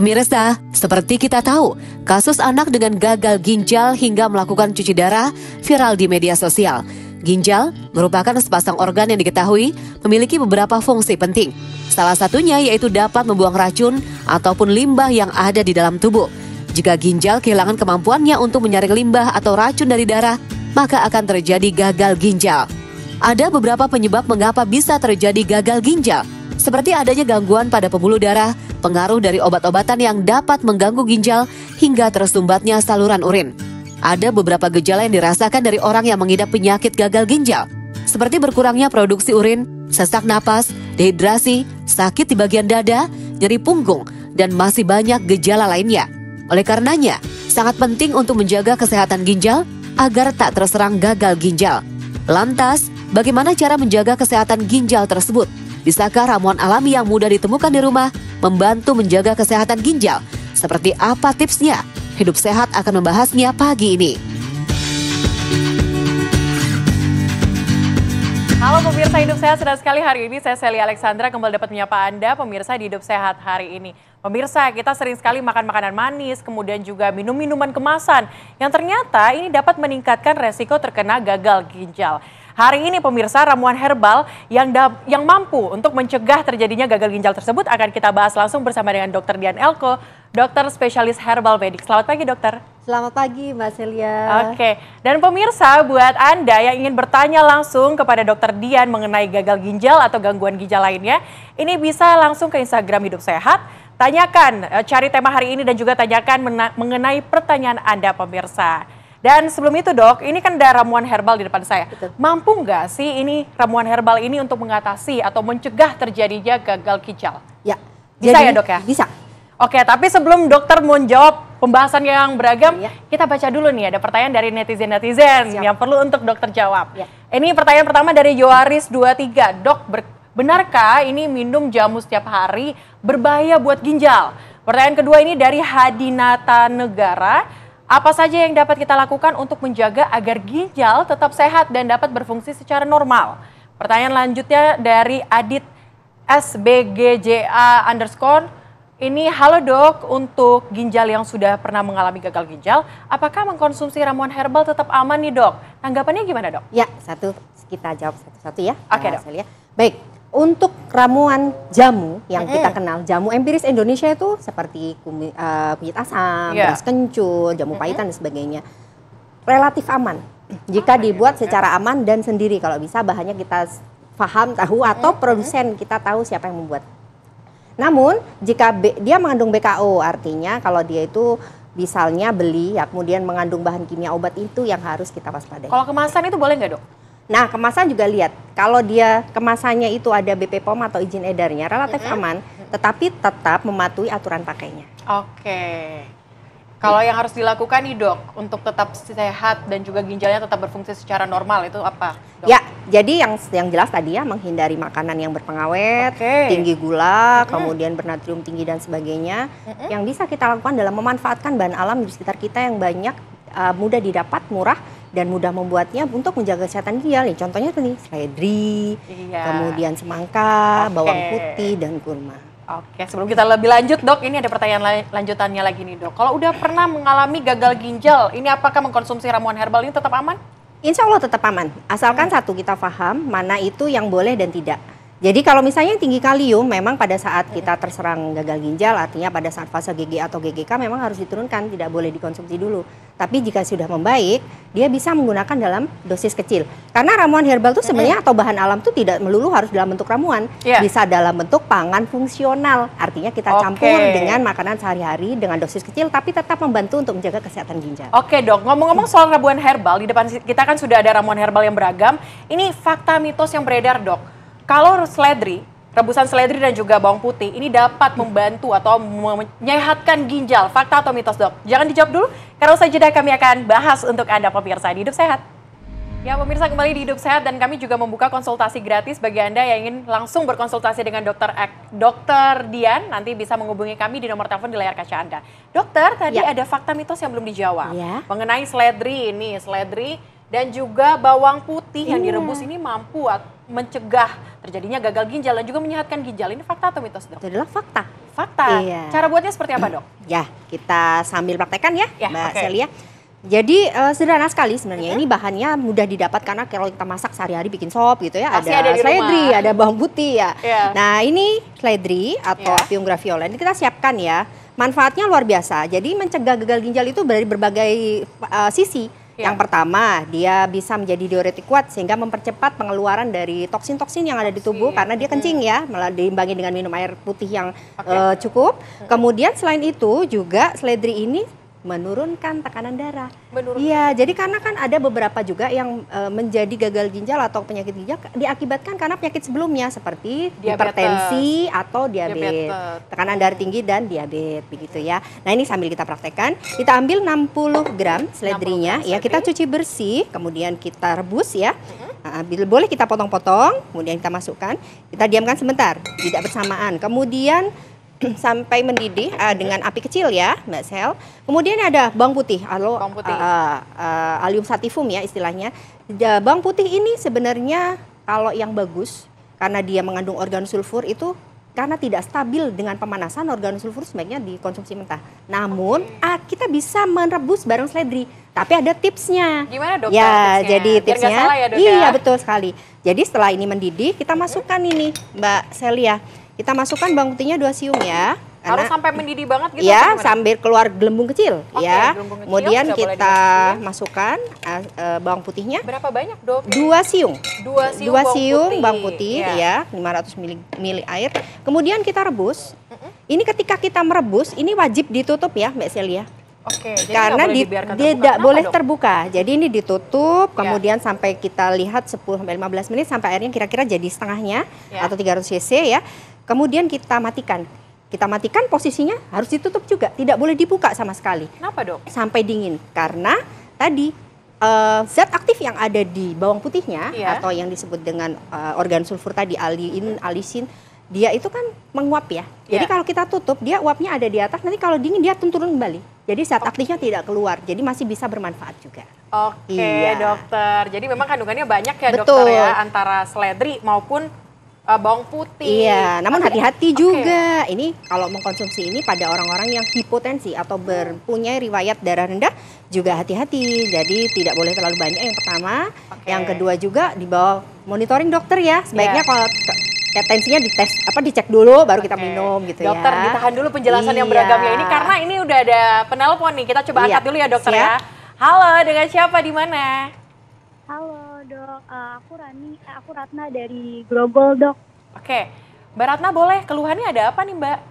Pemirsa, seperti kita tahu, kasus anak dengan gagal ginjal hingga melakukan cuci darah viral di media sosial. Ginjal merupakan sepasang organ yang diketahui memiliki beberapa fungsi penting. Salah satunya yaitu dapat membuang racun ataupun limbah yang ada di dalam tubuh. Jika ginjal kehilangan kemampuannya untuk menyaring limbah atau racun dari darah, maka akan terjadi gagal ginjal. Ada beberapa penyebab mengapa bisa terjadi gagal ginjal, seperti adanya gangguan pada pembuluh darah, pengaruh dari obat-obatan yang dapat mengganggu ginjal, hingga tersumbatnya saluran urin. Ada beberapa gejala yang dirasakan dari orang yang mengidap penyakit gagal ginjal, seperti berkurangnya produksi urin, sesak napas, dehidrasi, sakit di bagian dada, nyeri punggung, dan masih banyak gejala lainnya. Oleh karenanya, sangat penting untuk menjaga kesehatan ginjal agar tak terserang gagal ginjal. Lantas, bagaimana cara menjaga kesehatan ginjal tersebut? bisakah ramuan alami yang mudah ditemukan di rumah membantu menjaga kesehatan ginjal? Seperti apa tipsnya? Hidup Sehat akan membahasnya pagi ini. Halo pemirsa Hidup Sehat, senang sekali hari ini saya Sally Alexandra kembali dapat menyapa Anda pemirsa di Hidup Sehat hari ini. Pemirsa, kita sering sekali makan makanan manis, kemudian juga minum minuman kemasan yang ternyata ini dapat meningkatkan resiko terkena gagal ginjal. Hari ini pemirsa ramuan herbal yang yang mampu untuk mencegah terjadinya gagal ginjal tersebut akan kita bahas langsung bersama dengan Dokter Dian Elko, dokter spesialis herbal medik. Selamat pagi dokter. Selamat pagi Mbak Celia. Oke, dan pemirsa buat Anda yang ingin bertanya langsung kepada dokter Dian mengenai gagal ginjal atau gangguan ginjal lainnya, ini bisa langsung ke Instagram Hidup Sehat, tanyakan, eh, cari tema hari ini dan juga tanyakan mengenai pertanyaan Anda pemirsa. Dan sebelum itu dok, ini kan ada ramuan herbal di depan saya. Betul. Mampu nggak sih ini ramuan herbal ini untuk mengatasi atau mencegah terjadinya gagal ginjal? Ya. Bisa jadi, ya dok ya? Bisa. Oke, tapi sebelum dokter mau menjawab pembahasan yang beragam, ya. kita baca dulu nih ada pertanyaan dari netizen-netizen yang perlu untuk dokter jawab. Ya. Ini pertanyaan pertama dari yoaris 23. Dok, ber benarkah ini minum jamu setiap hari berbahaya buat ginjal? Pertanyaan kedua ini dari Hadinata Negara. Apa saja yang dapat kita lakukan untuk menjaga agar ginjal tetap sehat dan dapat berfungsi secara normal? Pertanyaan lanjutnya dari Adit SBGJA underscore. Ini halo dok, untuk ginjal yang sudah pernah mengalami gagal ginjal, apakah mengkonsumsi ramuan herbal tetap aman nih dok? Tanggapannya gimana dok? Ya, satu kita jawab satu-satu ya. Oke okay, dok. Baik, untuk ramuan jamu yang mm -hmm. kita eh. kenal jamu empiris Indonesia itu seperti kumi, uh, kunyit asam, yeah. beras kencur, jamu mm -hmm. pahitan dan sebagainya relatif aman jika oh, dibuat secara aman dan sendiri kalau bisa bahannya kita paham tahu atau mm -hmm. produsen kita tahu siapa yang membuat. Namun jika B, dia mengandung BKO artinya kalau dia itu misalnya beli ya kemudian mengandung bahan kimia obat itu yang harus kita waspadai. Kalau kemasan itu boleh nggak dok? Nah, kemasan juga lihat. Kalau dia kemasannya itu ada BP POM atau izin edarnya relatif mm -hmm. aman, tetapi tetap mematuhi aturan pakainya. Oke. Kalau yang harus dilakukan nih dok, untuk tetap sehat dan juga ginjalnya tetap berfungsi secara normal itu apa? Dok? Ya, jadi yang yang jelas tadi ya menghindari makanan yang berpengawet, okay. tinggi gula, mm kemudian bernatrium tinggi dan sebagainya. Mm -hmm. Yang bisa kita lakukan dalam memanfaatkan bahan alam di sekitar kita yang banyak, uh, mudah didapat, murah, dan mudah membuatnya untuk menjaga kesehatan dia nih. Contohnya tuh nih seledri, iya. kemudian semangka, okay. bawang putih dan kurma. Oke, sebelum kita lebih lanjut, Dok, ini ada pertanyaan lanjutannya lagi nih, Dok. Kalau udah pernah mengalami gagal ginjal, ini apakah mengkonsumsi ramuan herbal ini tetap aman? Insya Allah tetap aman, asalkan satu kita paham mana itu yang boleh dan tidak. Jadi kalau misalnya tinggi kalium memang pada saat kita terserang gagal ginjal artinya pada saat fase GG atau GGK memang harus diturunkan, tidak boleh dikonsumsi dulu. Tapi jika sudah membaik, dia bisa menggunakan dalam dosis kecil. Karena ramuan herbal itu sebenarnya atau bahan alam itu tidak melulu harus dalam bentuk ramuan. Yeah. Bisa dalam bentuk pangan fungsional. Artinya kita okay. campur dengan makanan sehari-hari dengan dosis kecil tapi tetap membantu untuk menjaga kesehatan ginjal. Oke, okay, Dok. Ngomong-ngomong soal ramuan herbal, di depan kita kan sudah ada ramuan herbal yang beragam. Ini fakta mitos yang beredar, Dok kalau seledri, rebusan seledri dan juga bawang putih ini dapat membantu atau menyehatkan ginjal. Fakta atau mitos, Dok? Jangan dijawab dulu karena usai jeda kami akan bahas untuk Anda pemirsa di Hidup Sehat. Ya pemirsa kembali di Hidup Sehat dan kami juga membuka konsultasi gratis bagi Anda yang ingin langsung berkonsultasi dengan dokter Ek, dokter Dian nanti bisa menghubungi kami di nomor telepon di layar kaca Anda. Dokter, tadi ya. ada fakta mitos yang belum dijawab ya. mengenai seledri ini, seledri dan juga bawang putih yang iya. direbus ini mampu mencegah terjadinya gagal ginjal dan juga menyehatkan ginjal. Ini fakta atau mitos, Dok? Itu adalah fakta. Fakta. Iya. Cara buatnya seperti apa, Dok? Ya, kita sambil praktekkan ya, ya Mbak okay. Celia. Jadi uh, sederhana sekali sebenarnya. Mm-hmm. Ini bahannya mudah didapat karena kalau kita masak sehari-hari bikin sop gitu ya. Pasti ada, ada seledri, ada bawang putih ya. Yeah. Nah ini seledri atau yeah. apium graviola ini kita siapkan ya. Manfaatnya luar biasa. Jadi mencegah gagal ginjal itu dari berbagai uh, sisi yang iya. pertama, dia bisa menjadi diuretik kuat sehingga mempercepat pengeluaran dari toksin-toksin yang ada di tubuh karena dia kencing ya, malah diimbangi dengan minum air putih yang okay. uh, eh, cukup. Kemudian selain itu juga seledri ini menurunkan tekanan darah. Iya, jadi karena kan ada beberapa juga yang e, menjadi gagal ginjal atau penyakit ginjal diakibatkan karena penyakit sebelumnya seperti diabetes. hipertensi atau diabetes, diabetes. tekanan darah tinggi dan diabetes begitu ya. Nah, ini sambil kita praktekkan, kita ambil 60 gram seledrinya gram ya, kita cuci bersih, kemudian kita rebus ya. Mm-hmm. Nah, boleh kita potong-potong, kemudian kita masukkan, kita diamkan sebentar, tidak bersamaan. Kemudian sampai mendidih uh, dengan api kecil ya, Mbak Sel. Kemudian ada bawang putih, alo, bawang putih. Uh, uh, alium sativum ya istilahnya. Ja, bawang putih ini sebenarnya kalau yang bagus karena dia mengandung organ sulfur itu karena tidak stabil dengan pemanasan organ sulfur sebaiknya dikonsumsi mentah. Namun okay. uh, kita bisa merebus bareng seledri, tapi ada tipsnya. Gimana dok? Ya, tipsnya? jadi tipsnya. Salah ya, dok, iya ya. betul sekali. Jadi setelah ini mendidih, kita masukkan ini Mbak Celia kita masukkan bawang putihnya dua siung ya. Karena, Harus sampai mendidih banget gitu. Ya, sambil keluar gelembung kecil okay, ya. Gelembung kecil Kemudian kita masukkan uh, uh, bawang putihnya. Berapa banyak, Dok? Dua siung. Dua siung, dua siung bawang putih, bawang putih ya, ya 500 ml, ml air. Kemudian kita rebus. Mm -mm. Ini ketika kita merebus, ini wajib ditutup ya, Mbak Celia. Oke, jadi karena boleh di, terbuka. tidak boleh terbuka. Jadi ini ditutup, ya. kemudian sampai kita lihat 10 sampai 15 menit sampai airnya kira-kira jadi setengahnya ya. atau 300 cc ya. Kemudian kita matikan. Kita matikan posisinya harus ditutup juga, tidak boleh dibuka sama sekali. Kenapa dok? Sampai dingin karena tadi uh, zat aktif yang ada di bawang putihnya yeah. atau yang disebut dengan uh, organ sulfur tadi aliin, alisin dia itu kan menguap ya. Jadi yeah. kalau kita tutup, dia uapnya ada di atas. Nanti kalau dingin dia turun kembali. Jadi zat okay. aktifnya tidak keluar. Jadi masih bisa bermanfaat juga. Oke okay, iya. dokter. Jadi memang kandungannya banyak ya Betul. dokter ya antara seledri maupun uh, bawang putih. Iya, namun hati-hati juga. Okay. Ini kalau mengkonsumsi ini pada orang-orang yang hipotensi atau berpunya riwayat darah rendah juga hati-hati. Jadi tidak boleh terlalu banyak yang pertama. Okay. Yang kedua juga di bawah monitoring dokter ya. Sebaiknya yeah. kalau ya tensinya dites apa dicek dulu baru kita minum gitu dokter, ya. Dokter ditahan dulu penjelasan iya. yang beragamnya ini karena ini udah ada penelpon nih. Kita coba iya. angkat dulu ya dokter Siap. ya. Halo, dengan siapa di mana? Uh, aku Rani, eh, aku Ratna dari Global dok. Oke, Mbak Ratna boleh keluhannya ada apa nih Mbak?